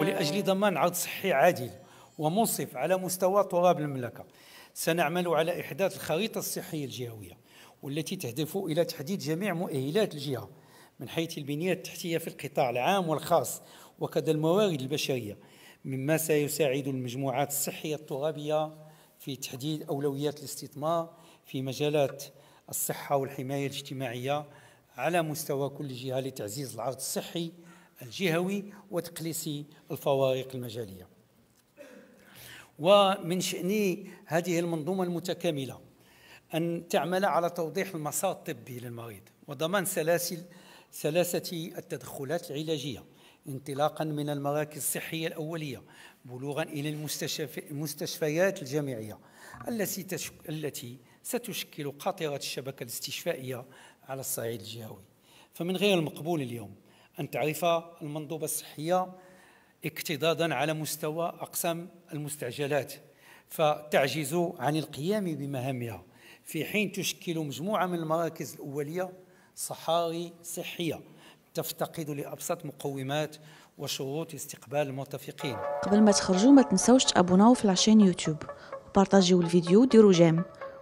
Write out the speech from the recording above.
ولأجل ضمان عرض صحي عادل ومنصف على مستوى تراب المملكة سنعمل على إحداث الخريطة الصحية الجهوية والتي تهدف إلى تحديد جميع مؤهلات الجهة من حيث البنية التحتية في القطاع العام والخاص وكذا الموارد البشرية مما سيساعد المجموعات الصحية الترابية في تحديد أولويات الاستثمار في مجالات الصحة والحماية الاجتماعية على مستوى كل جهة لتعزيز العرض الصحي الجهوي وتقليص الفوارق المجالية ومن شأن هذه المنظومة المتكاملة أن تعمل على توضيح المسار الطبي للمريض وضمان سلاسل سلاسة التدخلات العلاجية انطلاقا من المراكز الصحية الأولية بلوغا إلى المستشفيات الجامعية التي التي ستشكل قاطرة الشبكة الاستشفائية على الصعيد الجهوي فمن غير المقبول اليوم أن تعرف المنظومة الصحية اكتضادا على مستوى أقسام المستعجلات فتعجز عن القيام بمهامها في حين تشكل مجموعة من المراكز الأولية صحاري صحية تفتقد لأبسط مقومات وشروط استقبال المرتفقين قبل ما تخرجوا ما تنسوش تابوناو في العشان يوتيوب وبارطاجيو الفيديو ديرو جيم